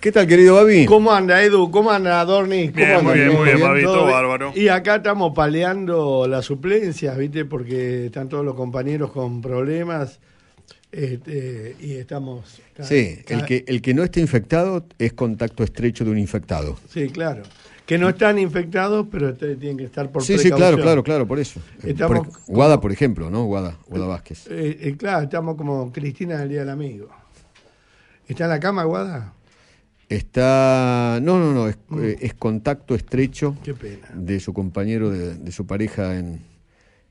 ¿Qué tal, querido Babi? ¿Cómo anda, Edu? ¿Cómo anda, Dornis? muy bien, muy bien, Babi, todo bárbaro. Y acá estamos paleando las suplencias, ¿viste? Porque están todos los compañeros con problemas. Este, y estamos. Sí, el que, el que no esté infectado es contacto estrecho de un infectado. Sí, claro. Que no están infectados, pero tienen que estar por Sí, precaución. sí, sí, claro, claro, claro, por eso. Eh, estamos Guada, por ejemplo, ¿no? Guada, eh, Vázquez. Eh, claro, estamos como Cristina del Día del Amigo. ¿Está en la cama, Guada? Está. No, no, no, es, mm. eh, es contacto estrecho de su compañero, de, su pareja en,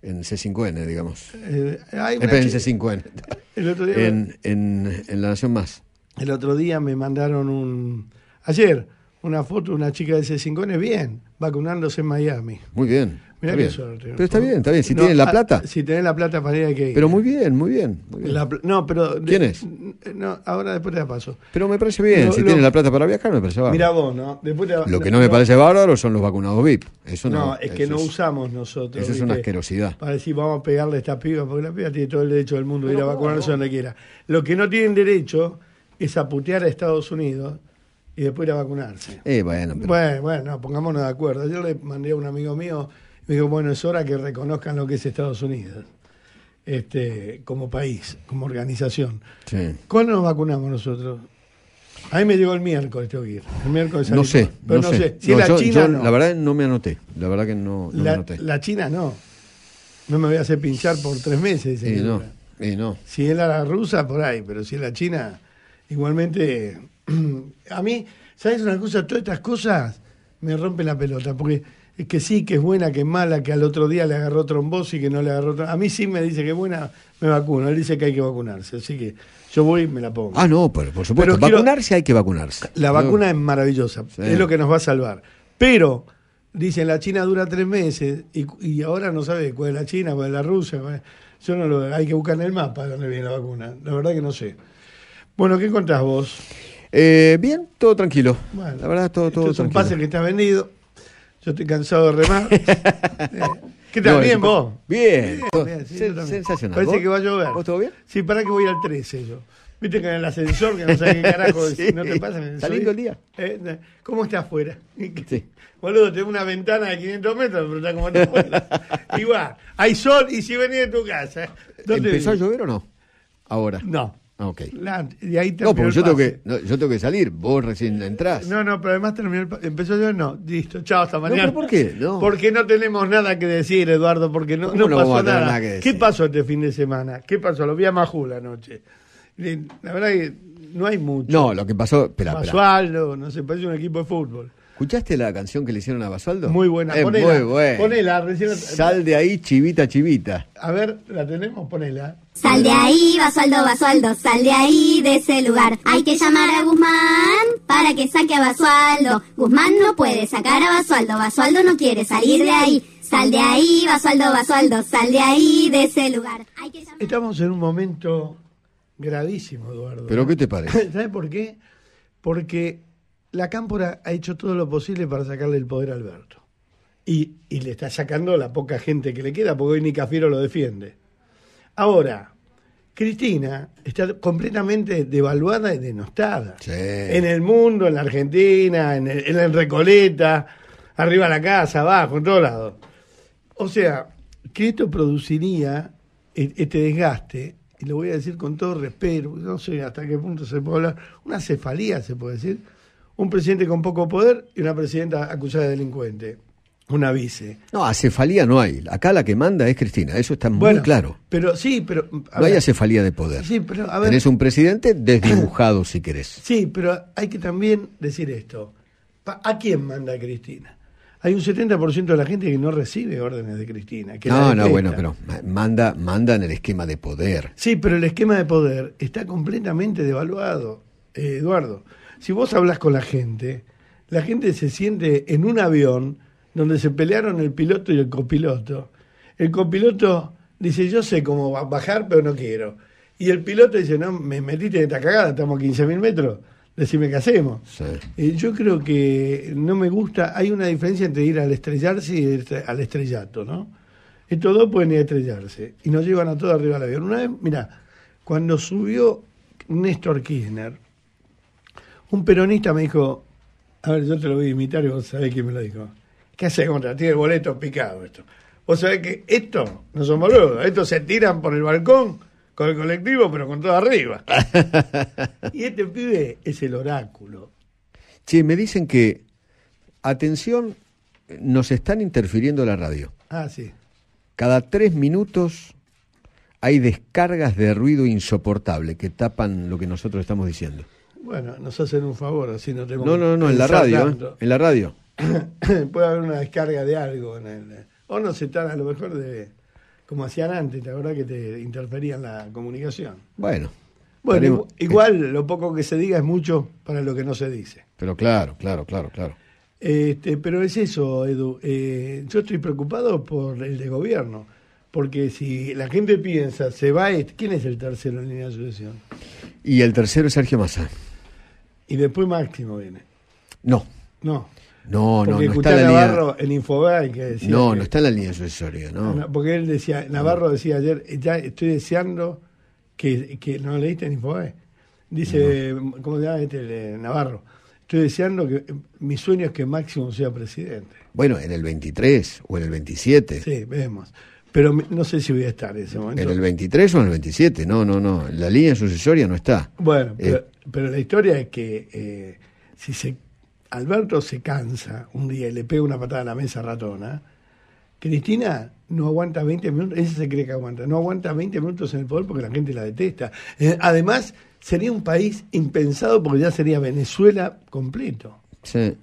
C5N, digamos. Eh, en C5N. en, en, en La Nación Más. El otro día me mandaron un. Ayer, una foto de una chica de C5N, bien, vacunándose en Miami. Muy bien. Pero está bien, está bien. Si tiene tienen la ah, plata. si tienen la plata para ir que Pero muy bien, muy bien. no, pero. ¿Quién es? No, ahora después te la paso. Pero me parece bien. si tienen la plata para viajar, me parece bárbaro. Mira vos, ¿no? lo que no, me parece bárbaro son los vacunados VIP. Eso no. es que no usamos nosotros. Eso es una asquerosidad. Para decir, vamos a pegarle a esta piba, porque la piba tiene todo el derecho del mundo de ir a vacunarse donde quiera. Lo que no tienen derecho es a putear a Estados Unidos y después ir a vacunarse. Eh, bueno, pero... bueno, bueno, pongámonos de acuerdo. Yo le mandé a un amigo mío me bueno, es hora que reconozcan lo que es Estados Unidos. Este, como país, como organización. ¿Cuándo nos vacunamos nosotros? Ahí me llegó el miércoles, te El miércoles no sé, no, sé. la China, yo, no. verdad no me anoté. La verdad que no, la, me anoté. La China no. No me voy a hacer pinchar por tres meses. no. Si es la rusa, por ahí. Pero si es la China, igualmente... a mí, ¿sabes una cosa? Todas estas cosas me rompen la pelota. Porque es que sí, que es buena, que es mala, que al otro día le agarró trombosis, que no le agarró A mí sí me dice que es buena, me vacuno. Él dice que hay que vacunarse, así que yo voy y me la pongo. Ah, no, pero por supuesto, vacunarse hay que vacunarse. La vacuna es maravillosa, es lo que nos va a salvar. Pero, dicen, la China dura tres meses y, ahora no sabe cuál es la China, cuál es la Rusia. Yo no lo... Hay que buscar en el mapa dónde viene la vacuna. La verdad que no sé. Bueno, ¿qué contás vos? Eh, bien, todo tranquilo. la verdad, todo, todo es tranquilo. un pase que ha vendido. Yo estoy cansado de remar. Eh, ¿Qué tal? ¿Bien vos? Bien. bien, sensacional. Parece que va a llover. ¿Vos todo bien? Sí, para que voy al 13 yo. Viste que en el ascensor, que no sé qué carajo, si no te pasa. Está lindo el día. Eh, eh, ¿Cómo está afuera? Sí. Boludo, tengo una ventana de 500 metros, pero está como está afuera. Igual, hay sol y si venís de tu casa. ¿Empezó a llover o no? Ahora. No. Ok. no, yo tengo, que, yo tengo que salir, vos recién eh, entrás. No, no, pero además terminó el empezó yo, no, listo, chao, hasta mañana. ¿Por qué? Porque no tenemos nada que decir, Eduardo, porque no, no pasó nada. ¿Qué pasó este fin de semana? ¿Qué pasó? Lo vi a Majú la noche. La verdad que no hay mucho. No, lo que pasó... Pasó algo, no sé, parece un equipo de fútbol. ¿Escuchaste la canción que le hicieron a Basualdo? Muy buena, es muy buena. Ponela, recién... Sal de ahí, chivita, chivita. A ver, la tenemos, ponela. Sal de ahí, Basualdo, Basualdo, sal de ahí de ese lugar. Hay que llamar a Guzmán para que saque a Basualdo. Guzmán no puede sacar a Basualdo, Basualdo no quiere salir de ahí. Sal de ahí, Basualdo, Basualdo, sal de ahí de ese lugar. Estamos en un momento gravísimo, Eduardo. ¿Pero qué te parece? ¿Sabes por qué? Porque la Cámpora ha hecho todo lo posible para sacarle el poder a Alberto. Y, y le está sacando la poca gente que le queda, porque hoy ni Cafiero lo defiende. Ahora, Cristina está completamente devaluada y denostada. En el mundo, en la Argentina, en el, Recoleta, arriba de la casa, abajo, en todos lados. O sea, que esto produciría e, este desgaste, y lo voy a decir con todo respeto, no sé hasta qué punto se puede hablar, una cefalía se puede decir, un presidente con poco poder y una presidenta acusada de delincuente. Una vice. No, acefalía no hay. Acá la que manda es Cristina, eso está muy claro. Pero sí, pero. No hay acefalía de poder. Sí, pero Tenés un presidente desdibujado si querés. Sí, pero hay que también decir esto. ¿A quién manda Cristina? Hay un 70% de la gente que no recibe órdenes de Cristina. no, no, bueno, pero manda, manda en el esquema de poder. Sí, pero el esquema de poder está completamente devaluado, eh, Eduardo si vos hablas con la gente, la gente se siente en un avión donde se pelearon el piloto y el copiloto. El copiloto dice, yo sé cómo bajar, pero no quiero. Y el piloto dice, no, me metiste en esta cagada, estamos a 15.000 metros, decime qué hacemos. yo creo que no me gusta, hay una diferencia entre ir al estrellarse y al estrellato, ¿no? Estos dos pueden ir a estrellarse y nos llevan a todos arriba del avión. Una vez, mira, cuando subió Néstor Kirchner, un peronista me dijo, a ver, yo te lo voy a imitar y vos sabés quién me lo dijo. ¿Qué haces contra? Tiene el boleto picado esto. Vos sabés que esto no son boludos, estos se tiran por el balcón con el colectivo, pero con todo arriba. y este pibe es el oráculo. Che, me dicen que, atención, nos están interfiriendo la radio. Ah, sí. Cada tres minutos hay descargas de ruido insoportable que tapan lo que nosotros estamos diciendo. Bueno, nos hacen un favor, así no tenemos. No, no, no, en la radio. en la radio. Puede haber una descarga de algo. En el, o no se trata a lo mejor de. Como hacían antes, la verdad que te interferían la comunicación. Bueno. Bueno, igual lo poco que se diga es mucho para lo que no se dice. Pero claro, claro, claro, claro. Este, pero es eso, Edu. Eh, yo estoy preocupado por el de gobierno, porque si la gente piensa, se va, ¿quién es el tercero en línea de sucesión? Y el tercero es Sergio Massa. Y después Máximo viene. No. No. No, no, no está la línea... Infobae que No, no está en la línea sucesoria, no. Porque él decía, Navarro decía ayer, ya estoy deseando que, que no leíste en Infobae. Dice, ¿cómo se llama este eh, Navarro? Estoy deseando que mi sueño es que Máximo sea presidente. Bueno, en el 23 o en el 27. Sí, vemos. Pero no sé si voy a estar en ese momento. En el 23 o en el 27, no, no, no. La línea sucesoria no está. Bueno, pero... Eh, pero la historia es que eh, si se, Alberto se cansa un día y le pega una patada a la mesa ratona, Cristina no aguanta 20 minutos, ese se cree que aguanta, no aguanta 20 minutos en el poder porque la gente la detesta. Eh, además, sería un país impensado porque ya sería Venezuela completo. Sí,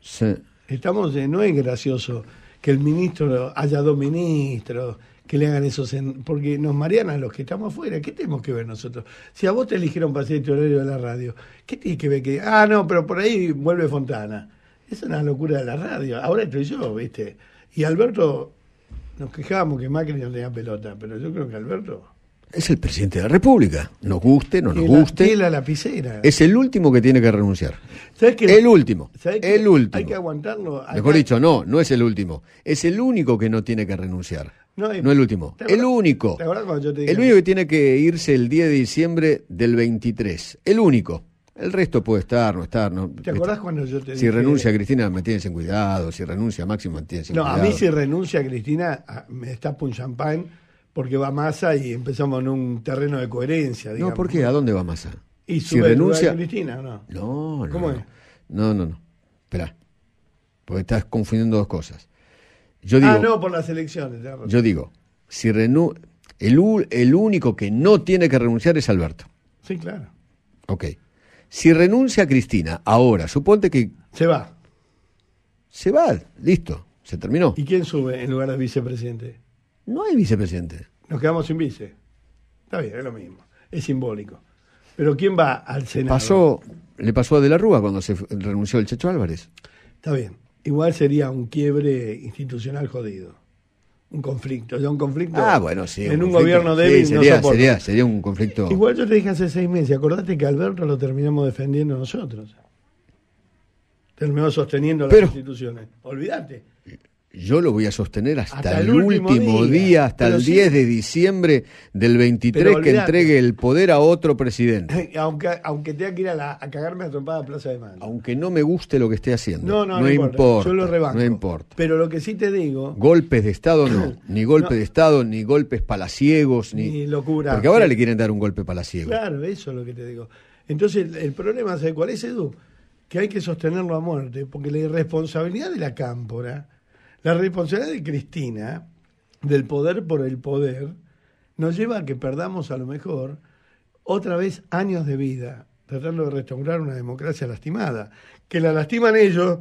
sí. Estamos, de, no es gracioso que el ministro haya dos ministros, que le hagan esos. porque nos marean a los que estamos afuera. ¿Qué tenemos que ver nosotros? Si a vos te eligieron para ser este horario de la radio, ¿qué tienes que ver? Que, ah, no, pero por ahí vuelve Fontana. Es una locura de la radio. Ahora estoy yo, ¿viste? Y Alberto, nos quejábamos que Macri no tenía pelota, pero yo creo que Alberto. Es el presidente de la República. Nos guste, no nos guste. La lapicera. Es el último que tiene que renunciar. ¿Sabes que el último. el último. Hay que aguantarlo. Mejor dicho, no, no es el último. Es el único que no tiene que renunciar. No, el último. el único. ¿te cuando yo te dije el único que tiene que irse el 10 de diciembre del 23. El único. El resto puede estar, no estar. ¿Te acordás cuando yo te Si renuncia a Cristina, tienes en cuidado. Si renuncia a Máximo, tienes en cuidado. No, a mí si renuncia a Cristina, me está un champán porque va Massa y empezamos en un terreno de coherencia. No, ¿por qué? ¿A dónde va Massa? ¿Y si renuncia a Cristina no? No, no. ¿Cómo es? No, no, no. Esperá. Porque estás confundiendo dos cosas ah, no, por las elecciones. Yo digo, si el, el único que no tiene que renunciar es Alberto. Sí, claro. Ok. Si renuncia Cristina ahora, suponte que... Se va. Se va, listo, se terminó. ¿Y quién sube en lugar de vicepresidente? No hay vicepresidente. Nos quedamos sin vice. Está bien, es lo mismo. Es simbólico. Pero ¿quién va al Senado? Pasó, le pasó a De la Rúa cuando se renunció el Checho Álvarez. Está bien igual sería un quiebre institucional jodido. Un conflicto, ya un conflicto. Ah, bueno, sí. En un, gobierno débil sería, sería, sería, un conflicto. Igual yo te dije hace seis meses, acordate que Alberto lo terminamos defendiendo nosotros. Terminó sosteniendo las instituciones. Olvídate yo lo voy a sostener hasta, el, último, día, hasta el 10 de diciembre del 23 que entregue el poder a otro presidente. aunque, tenga que ir a, cagarme a trompada a Plaza de Mayo. Aunque no me guste lo que esté haciendo. No, no, no, importa. Yo lo No importa. Pero lo que sí te digo... Golpes de Estado no. Ni golpe de Estado, ni golpes palaciegos, ni... locura. Porque ahora le quieren dar un golpe palaciego. Claro, eso es lo que te digo. Entonces, el, problema, es, cuál es, Edu? Que hay que sostenerlo a muerte, porque la irresponsabilidad de la cámpora la responsabilidad de Cristina, del poder por el poder, nos lleva a que perdamos a lo mejor otra vez años de vida, tratando de restaurar una democracia lastimada, que la lastiman ellos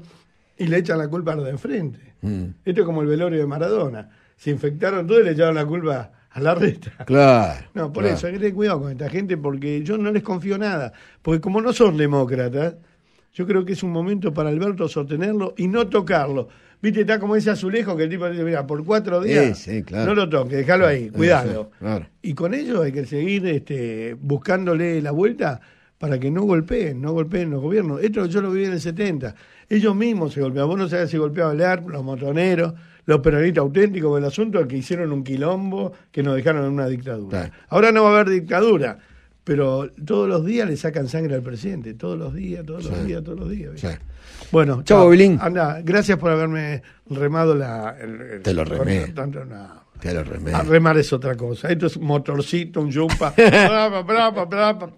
y le echan la culpa a la de enfrente. Mm. Esto es como el velorio de Maradona. Se infectaron todos y le echaron la culpa a la resta. Claro. No, por eso, hay que tener cuidado con esta gente porque yo no les confío nada. Porque como no son demócratas, yo creo que es un momento para Alberto sostenerlo y no tocarlo. Viste, está como ese azulejo que el tipo dice, mira, por cuatro días no lo toques, déjalo ahí, cuidado. Y con ellos hay que seguir este, buscándole la vuelta para que no golpeen, no golpeen los gobiernos. Esto yo lo viví en el 70. Ellos mismos se golpeaban. Vos no sabés si golpeaba el los motoneros, los peronistas auténticos, el asunto que hicieron un quilombo, que nos dejaron en una dictadura. Ahora no va a haber dictadura pero todos los días le sacan sangre al presidente, todos los días, todos los días, todos los días. Bueno, chao, Bilín. Anda, gracias por haberme remado la. Te lo remé. Tanto, Te lo remé. Ah, remar es otra cosa. Esto es un motorcito, un jumpa. brapa, brapa, brapa.